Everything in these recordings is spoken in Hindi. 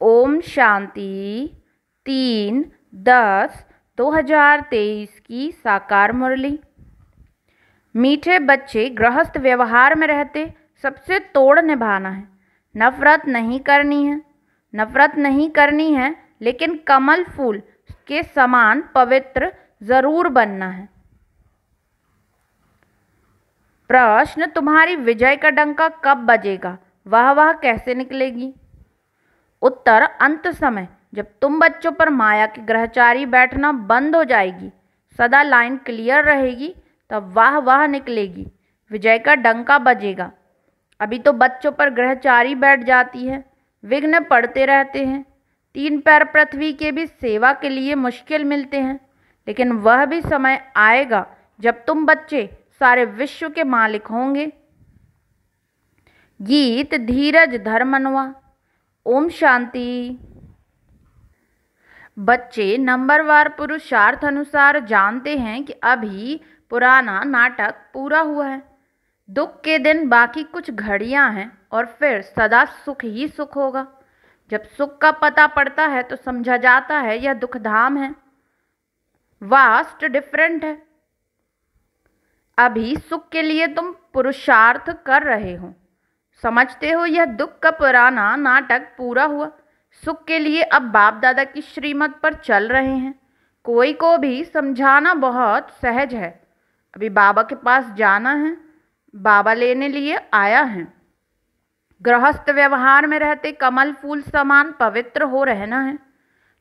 ओम शांति तीन दस 2023 की साकार मुरली मीठे बच्चे गृहस्थ व्यवहार में रहते सबसे तोड़ निभाना है नफरत नहीं करनी है नफरत नहीं करनी है लेकिन कमल फूल के समान पवित्र ज़रूर बनना है प्रश्न तुम्हारी विजय का डंका कब बजेगा वह वह कैसे निकलेगी उत्तर अंत समय जब तुम बच्चों पर माया की ग्रहचारी बैठना बंद हो जाएगी सदा लाइन क्लियर रहेगी तब वाह वाह निकलेगी विजय का डंका बजेगा अभी तो बच्चों पर ग्रहचारी बैठ जाती है विघ्न पड़ते रहते हैं तीन पैर पृथ्वी के भी सेवा के लिए मुश्किल मिलते हैं लेकिन वह भी समय आएगा जब तुम बच्चे सारे विश्व के मालिक होंगे गीत धीरज धर्मनवा ओम शांति बच्चे नंबरवार पुरुषार्थ अनुसार जानते हैं कि अभी पुराना नाटक पूरा हुआ है दुख के दिन बाकी कुछ घड़ियां हैं और फिर सदा सुख ही सुख होगा जब सुख का पता पड़ता है तो समझा जाता है यह दुखधाम है वास्ट डिफरेंट है अभी सुख के लिए तुम पुरुषार्थ कर रहे हो समझते हो यह दुख का पुराना नाटक पूरा हुआ सुख के लिए अब बाप दादा की श्रीमत पर चल रहे हैं कोई को भी समझाना बहुत सहज है अभी बाबा के पास जाना है बाबा लेने लिए आया है गृहस्थ व्यवहार में रहते कमल फूल समान पवित्र हो रहना है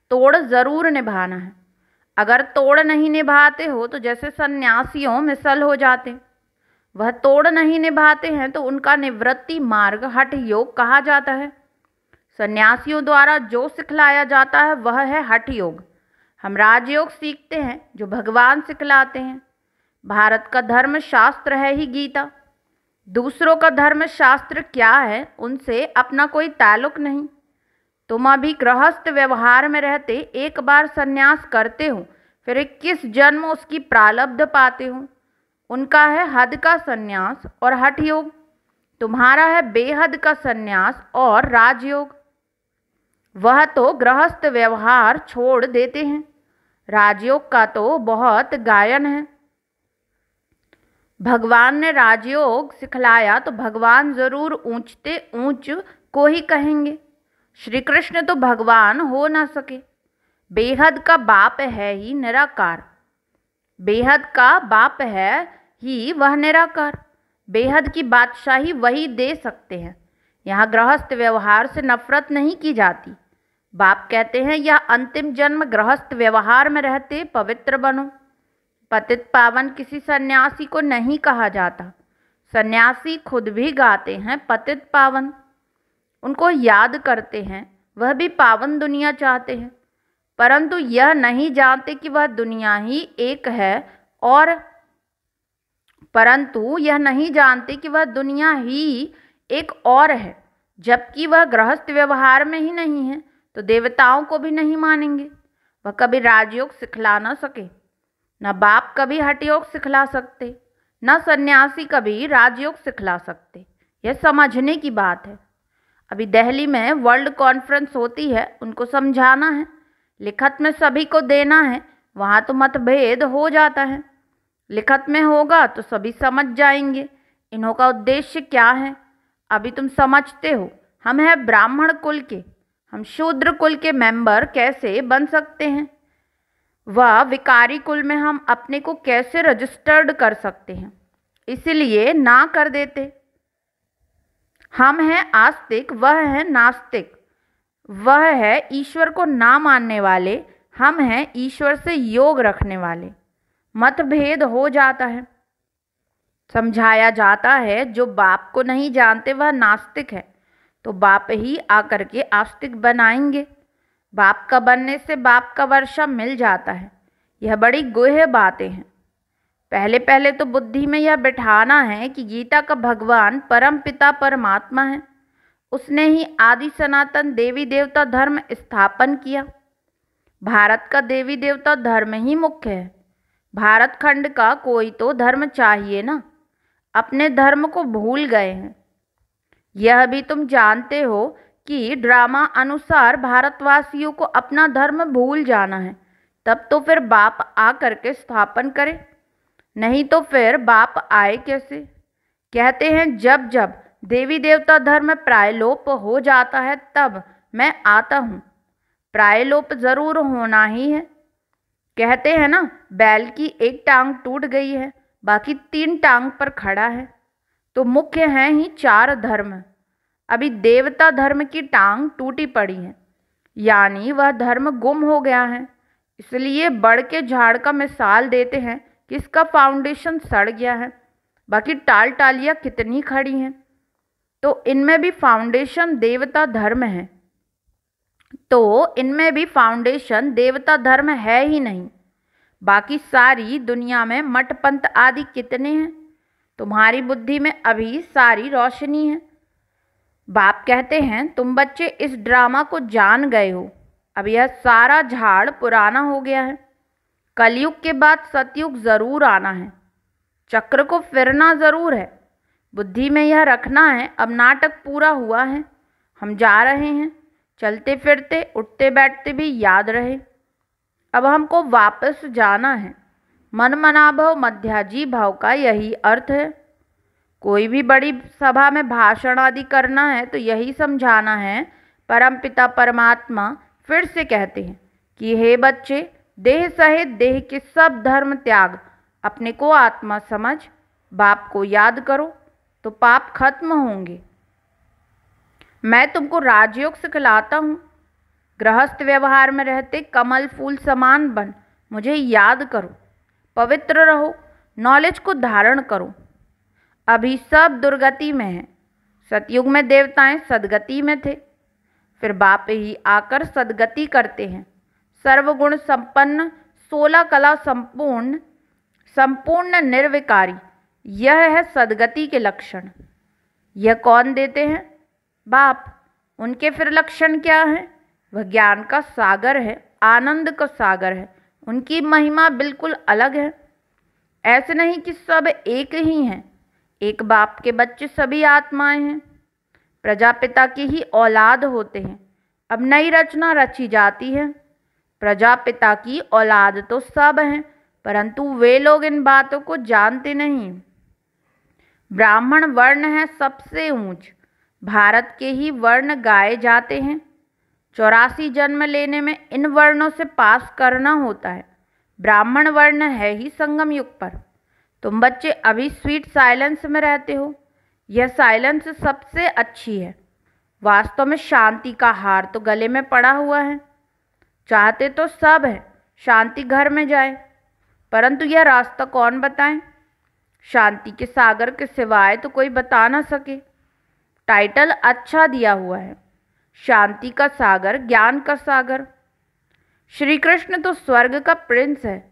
तोड़ ज़रूर निभाना है अगर तोड़ नहीं निभाते हो तो जैसे सन्यासियों मिसल हो जाते वह तोड़ नहीं निभाते हैं तो उनका निवृत्ति मार्ग हठ योग कहा जाता है सन्यासियों द्वारा जो सिखलाया जाता है वह है हठ योग हम राजयोग सीखते हैं जो भगवान सिखलाते हैं भारत का धर्म शास्त्र है ही गीता दूसरों का धर्म शास्त्र क्या है उनसे अपना कोई ताल्लुक नहीं तुम अभी गृहस्थ व्यवहार में रहते एक बार संन्यास करते हो फिर इक्कीस जन्म उसकी प्रालब्ध पाते हूँ उनका है हद का संन्यास और हठ योग तुम्हारा है बेहद का संन्यास और राजयोग वह तो गृहस्थ व्यवहार छोड़ देते हैं राजयोग का तो बहुत गायन है भगवान ने राजयोग सिखलाया तो भगवान जरूर ऊंचते ऊंच को ही कहेंगे श्री कृष्ण तो भगवान हो ना सके बेहद का बाप है ही निराकार बेहद का बाप है ही वह निराकार बेहद की बादशाही वही दे सकते हैं यहाँ गृहस्थ व्यवहार से नफरत नहीं की जाती बाप कहते हैं यह अंतिम जन्म गृहस्थ व्यवहार में रहते पवित्र बनो पतित पावन किसी सन्यासी को नहीं कहा जाता सन्यासी खुद भी गाते हैं पतित पावन उनको याद करते हैं वह भी पावन दुनिया चाहते हैं परंतु यह नहीं जानते कि वह दुनिया ही एक है और परंतु यह नहीं जानते कि वह दुनिया ही एक और है जबकि वह गृहस्थ व्यवहार में ही नहीं है तो देवताओं को भी नहीं मानेंगे वह कभी राजयोग सिखला न सके न बाप कभी हटयोग सिखला सकते न सन्यासी कभी राजयोग सिखला सकते यह समझने की बात है अभी दिल्ली में वर्ल्ड कॉन्फ्रेंस होती है उनको समझाना है लिखत में सभी को देना है वहाँ तो मतभेद हो जाता है लिखत में होगा तो सभी समझ जाएंगे इन्हों का उद्देश्य क्या है अभी तुम समझते हो हम हैं ब्राह्मण कुल के हम शूद्र कुल के मेंबर कैसे बन सकते हैं वह विकारी कुल में हम अपने को कैसे रजिस्टर्ड कर सकते हैं इसलिए ना कर देते हम हैं आस्तिक वह है नास्तिक वह है ईश्वर को ना मानने वाले हम हैं ईश्वर से योग रखने वाले मतभेद हो जाता है समझाया जाता है जो बाप को नहीं जानते वह नास्तिक है तो बाप ही आकर के आस्तिक बनाएंगे बाप का बनने से बाप का वर्षा मिल जाता है यह बड़ी गुह बातें हैं पहले पहले तो बुद्धि में यह बिठाना है कि गीता का भगवान परम पिता परमात्मा है उसने ही आदि सनातन देवी देवता धर्म स्थापन किया भारत का देवी देवता धर्म ही मुख्य है भारत खंड का कोई तो धर्म चाहिए ना अपने धर्म को भूल गए हैं यह भी तुम जानते हो कि ड्रामा अनुसार भारतवासियों को अपना धर्म भूल जाना है तब तो फिर बाप आ करके स्थापन करे नहीं तो फिर बाप आए कैसे कहते हैं जब जब देवी देवता धर्म प्रायलोप हो जाता है तब मैं आता हूँ प्रायलोप जरूर होना ही है कहते हैं ना बैल की एक टांग टूट गई है बाकी तीन टांग पर खड़ा है तो मुख्य हैं ही चार धर्म अभी देवता धर्म की टांग टूटी पड़ी है यानी वह धर्म गुम हो गया है इसलिए बड़ के झाड़ का मिसाल देते हैं कि इसका फाउंडेशन सड़ गया है बाकी टाल टालियाँ कितनी खड़ी हैं तो इनमें भी फाउंडेशन देवता धर्म है तो इनमें भी फाउंडेशन देवता धर्म है ही नहीं बाकी सारी दुनिया में मठ पंथ आदि कितने हैं तुम्हारी बुद्धि में अभी सारी रोशनी है बाप कहते हैं तुम बच्चे इस ड्रामा को जान गए हो अब यह सारा झाड़ पुराना हो गया है कलयुग के बाद सतयुग ज़रूर आना है चक्र को फिरना ज़रूर है बुद्धि में यह रखना है अब नाटक पूरा हुआ है हम जा रहे हैं चलते फिरते उठते बैठते भी याद रहे अब हमको वापस जाना है मन मनाभव मध्याजी भाव का यही अर्थ है कोई भी बड़ी सभा में भाषण आदि करना है तो यही समझाना है परमपिता परमात्मा फिर से कहते हैं कि हे बच्चे देह सहित देह के सब धर्म त्याग अपने को आत्मा समझ बाप को याद करो तो पाप खत्म होंगे मैं तुमको राजयोग सिखलाता हूँ गृहस्थ व्यवहार में रहते कमल फूल समान बन मुझे याद करो पवित्र रहो नॉलेज को धारण करो अभी सब दुर्गति में है सतयुग में देवताएं सदगति में थे फिर बाप ही आकर सदगति करते हैं सर्वगुण संपन्न सोलह कला संपूर्ण संपूर्ण निर्विकारी यह है सदगति के लक्षण यह कौन देते हैं बाप उनके फिर लक्षण क्या हैं वह ज्ञान का सागर है आनंद का सागर है उनकी महिमा बिल्कुल अलग है ऐसे नहीं कि सब एक ही हैं एक बाप के बच्चे सभी आत्माएं हैं प्रजापिता की ही औलाद होते हैं अब नई रचना रची जाती है प्रजापिता की औलाद तो सब हैं परंतु वे लोग इन बातों को जानते नहीं ब्राह्मण वर्ण है सबसे ऊंच भारत के ही वर्ण गाए जाते हैं चौरासी जन्म लेने में इन वर्णों से पास करना होता है ब्राह्मण वर्ण है ही संगम युग पर तुम बच्चे अभी स्वीट साइलेंस में रहते हो यह साइलेंस सबसे अच्छी है वास्तव में शांति का हार तो गले में पड़ा हुआ है चाहते तो सब है शांति घर में जाए परंतु यह रास्ता कौन बताएं शांति के सागर के सिवाय तो कोई बता ना सके टाइटल अच्छा दिया हुआ है शांति का सागर ज्ञान का सागर श्री कृष्ण तो स्वर्ग का प्रिंस है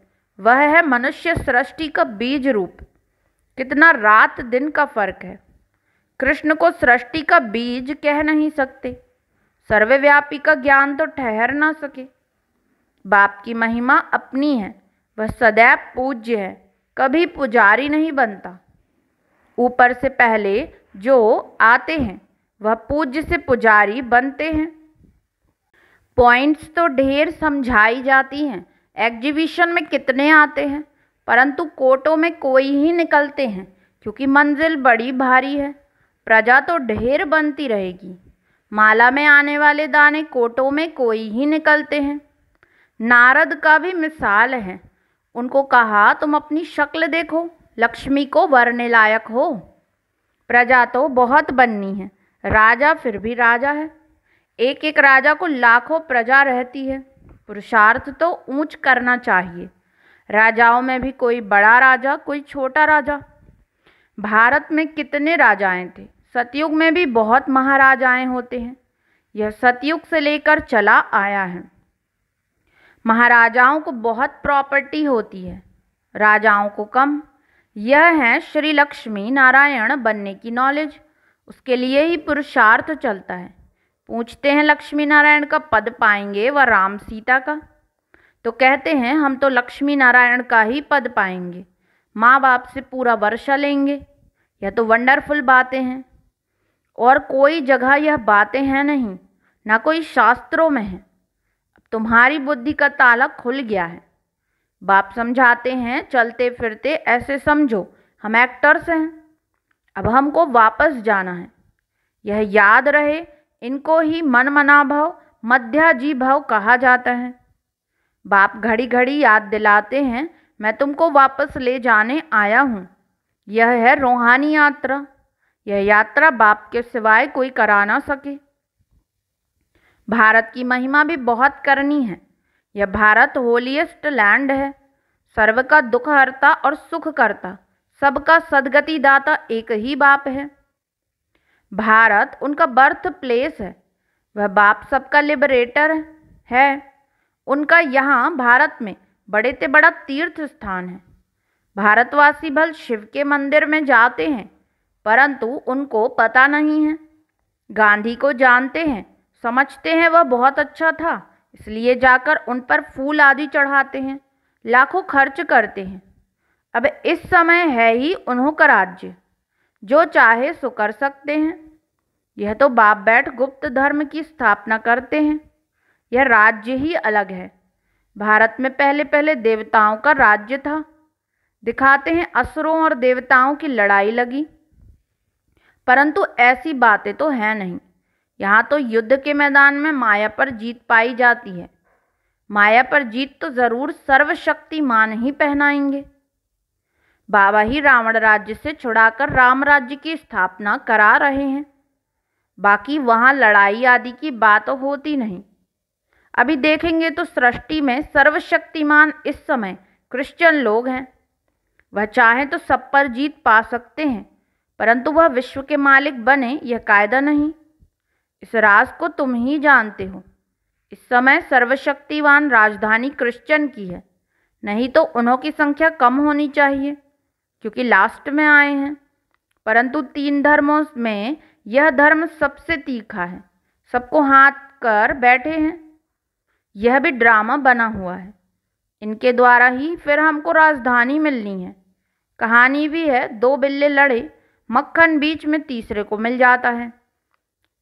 वह है मनुष्य सृष्टि का बीज रूप कितना रात दिन का फर्क है कृष्ण को सृष्टि का बीज कह नहीं सकते सर्वव्यापी का ज्ञान तो ठहर ना सके बाप की महिमा अपनी है वह सदैव पूज्य है कभी पुजारी नहीं बनता ऊपर से पहले जो आते हैं वह पूज्य से पुजारी बनते हैं पॉइंट्स तो ढेर समझाई जाती हैं एग्जीबिशन में कितने आते हैं परंतु कोटों में कोई ही निकलते हैं क्योंकि मंजिल बड़ी भारी है प्रजा तो ढेर बनती रहेगी माला में आने वाले दाने कोटों में कोई ही निकलते हैं नारद का भी मिसाल है उनको कहा तुम अपनी शक्ल देखो लक्ष्मी को वरने लायक हो प्रजा तो बहुत बननी है राजा फिर भी राजा है एक एक राजा को लाखों प्रजा रहती है पुरुषार्थ तो ऊंच करना चाहिए राजाओं में भी कोई बड़ा राजा कोई छोटा राजा भारत में कितने राजाएं थे सतयुग में भी बहुत महाराजाएं होते हैं यह सतयुग से लेकर चला आया है महाराजाओं को बहुत प्रॉपर्टी होती है राजाओं को कम यह है श्री लक्ष्मी नारायण बनने की नॉलेज उसके लिए ही पुरुषार्थ चलता है पूछते हैं लक्ष्मी नारायण का पद पाएंगे व राम सीता का तो कहते हैं हम तो लक्ष्मी नारायण का ही पद पाएंगे माँ बाप से पूरा वर्षा लेंगे यह तो वंडरफुल बातें हैं और कोई जगह यह बातें हैं नहीं ना कोई शास्त्रों में है तुम्हारी बुद्धि का ताला खुल गया है बाप समझाते हैं चलते फिरते ऐसे समझो हम एक्टर्स हैं अब हमको वापस जाना है यह याद रहे इनको ही मन मना भाव मध्याजी भाव कहा जाता है बाप घड़ी घड़ी याद दिलाते हैं मैं तुमको वापस ले जाने आया हूँ यह है रूहानी यात्रा यह यात्रा बाप के सिवाय कोई करा ना सके भारत की महिमा भी बहुत करनी है यह भारत होलिएस्ट लैंड है सर्व का दुख हरता और सुख करता सबका सदगति दाता एक ही बाप है भारत उनका बर्थ प्लेस है वह बाप सबका लिबरेटर है उनका यहाँ भारत में बड़े से बड़ा तीर्थ स्थान है भारतवासी भल शिव के मंदिर में जाते हैं परंतु उनको पता नहीं है गांधी को जानते हैं समझते हैं वह बहुत अच्छा था इसलिए जाकर उन पर फूल आदि चढ़ाते हैं लाखों खर्च करते हैं अब इस समय है ही उन्हों का राज्य जो चाहे सो कर सकते हैं यह तो बाप बैठ गुप्त धर्म की स्थापना करते हैं यह राज्य ही अलग है भारत में पहले पहले देवताओं का राज्य था दिखाते हैं असुरों और देवताओं की लड़ाई लगी परंतु ऐसी बातें तो हैं नहीं यहाँ तो युद्ध के मैदान में माया पर जीत पाई जाती है माया पर जीत तो ज़रूर सर्वशक्तिमान ही पहनाएंगे बाबा ही रावण राज्य से छुड़ाकर राम राज्य की स्थापना करा रहे हैं बाकी वहाँ लड़ाई आदि की बात होती नहीं अभी देखेंगे तो सृष्टि में सर्वशक्तिमान इस समय क्रिश्चियन लोग हैं वह चाहें तो सब पर जीत पा सकते हैं परंतु वह विश्व के मालिक बने यह कायदा नहीं इस राज को तुम ही जानते हो इस समय सर्वशक्तिवान राजधानी क्रिश्चियन की है नहीं तो उन्हों की संख्या कम होनी चाहिए क्योंकि लास्ट में आए हैं परंतु तीन धर्मों में यह धर्म सबसे तीखा है सबको हाथ कर बैठे हैं यह भी ड्रामा बना हुआ है इनके द्वारा ही फिर हमको राजधानी मिलनी है कहानी भी है दो बिल्ले लड़े मक्खन बीच में तीसरे को मिल जाता है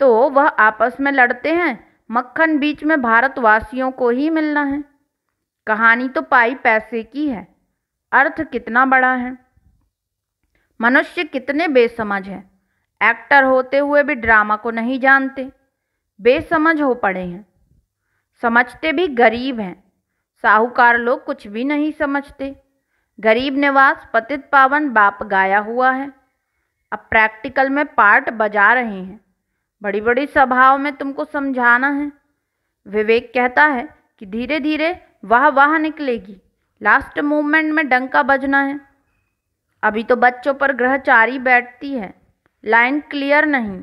तो वह आपस में लड़ते हैं मक्खन बीच में भारतवासियों को ही मिलना है कहानी तो पाई पैसे की है अर्थ कितना बड़ा है मनुष्य कितने बेसमझ हैं एक्टर होते हुए भी ड्रामा को नहीं जानते बेसमझ हो पड़े हैं समझते भी गरीब हैं साहूकार लोग कुछ भी नहीं समझते गरीब निवास पतित पावन बाप गाया हुआ है अब प्रैक्टिकल में पार्ट बजा रहे हैं बड़ी बड़ी सभाओं में तुमको समझाना है विवेक कहता है कि धीरे धीरे वाह वाह निकलेगी लास्ट मूवमेंट में डंका बजना है अभी तो बच्चों पर ग्रहचारी बैठती है लाइन क्लियर नहीं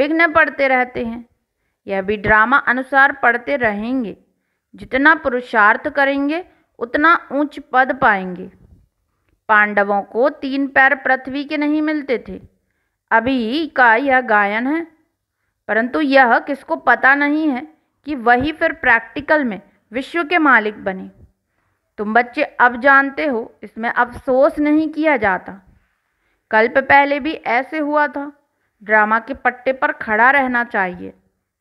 विघ्न पढ़ते रहते हैं यह भी ड्रामा अनुसार पढ़ते रहेंगे जितना पुरुषार्थ करेंगे उतना ऊंच पद पाएंगे पांडवों को तीन पैर पृथ्वी के नहीं मिलते थे अभी का यह गायन है परंतु यह किसको पता नहीं है कि वही फिर प्रैक्टिकल में विश्व के मालिक बने तुम बच्चे अब जानते हो इसमें अफसोस नहीं किया जाता कल्प पहले भी ऐसे हुआ था ड्रामा के पट्टे पर खड़ा रहना चाहिए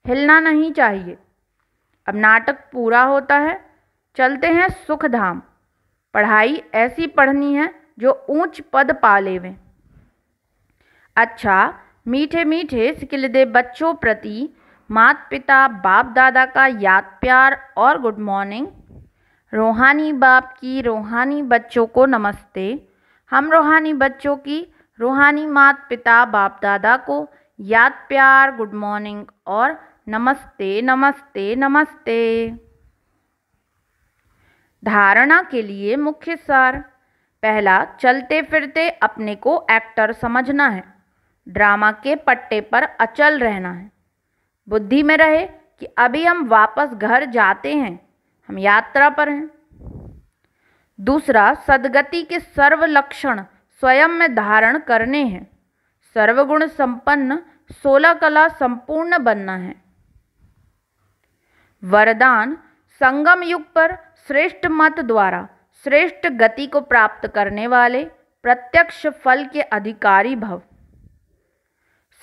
हिलना नहीं चाहिए अब नाटक पूरा होता है चलते हैं सुख धाम पढ़ाई ऐसी पढ़नी है जो ऊंच पद पा लेवें अच्छा मीठे मीठे सिकलदे बच्चों प्रति मात पिता बाप दादा का याद प्यार और गुड मॉर्निंग रूहानी बाप की रूहानी बच्चों को नमस्ते हम रूहानी बच्चों की रूहानी मात पिता बाप दादा को याद प्यार गुड मॉर्निंग और नमस्ते नमस्ते नमस्ते धारणा के लिए मुख्य सार पहला चलते फिरते अपने को एक्टर समझना है ड्रामा के पट्टे पर अचल रहना है बुद्धि में रहे कि अभी हम वापस घर जाते हैं हम यात्रा पर हैं दूसरा सदगति के सर्व लक्षण स्वयं में धारण करने हैं सर्वगुण संपन्न सोलह कला संपूर्ण बनना है वरदान संगम युग पर श्रेष्ठ मत द्वारा श्रेष्ठ गति को प्राप्त करने वाले प्रत्यक्ष फल के अधिकारी भव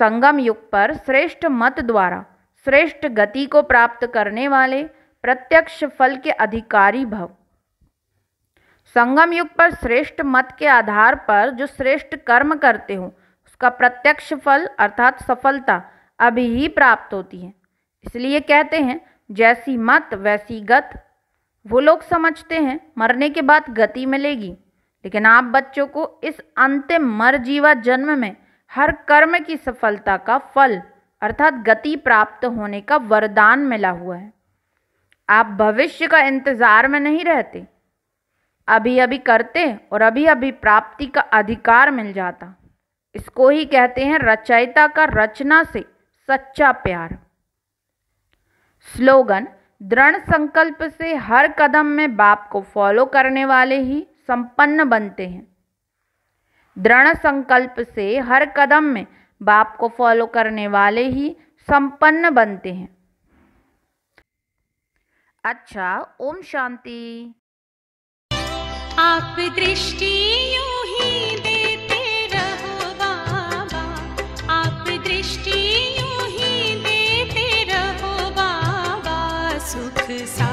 संगम युग पर श्रेष्ठ मत द्वारा श्रेष्ठ गति को प्राप्त करने वाले प्रत्यक्ष फल के अधिकारी भव संगम युग पर श्रेष्ठ मत के आधार पर जो श्रेष्ठ कर्म करते हो उसका प्रत्यक्ष फल अर्थात सफलता अभी ही प्राप्त होती है इसलिए कहते हैं जैसी मत वैसी गत वो लोग समझते हैं मरने के बाद गति मिलेगी लेकिन आप बच्चों को इस अंतिम मर जीवा जन्म में हर कर्म की सफलता का फल अर्थात गति प्राप्त होने का वरदान मिला हुआ है आप भविष्य का इंतज़ार में नहीं रहते अभी अभी करते और अभी अभी प्राप्ति का अधिकार मिल जाता इसको ही कहते हैं रचयिता का रचना से सच्चा प्यार स्लोगन दृढ़ संकल्प से हर कदम में बाप को फॉलो करने वाले ही संपन्न बनते हैं दृढ़ संकल्प से हर कदम में बाप को फॉलो करने वाले ही संपन्न बनते हैं अच्छा ओम शांति आप दृष्टि सुख सा